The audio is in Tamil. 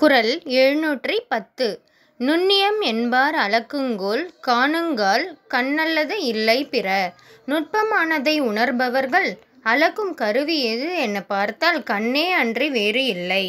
குரல் எழுநூற்றி பத்து நுண்ணியம் என்பார் அளக்குங்கோல் காணுங்கால் கண்ணல்லது இல்லை பிற நுட்பமானதை உணர்பவர்கள் அளக்கும் கருவி எது என பார்த்தால் கண்ணே அன்றி வேறு இல்லை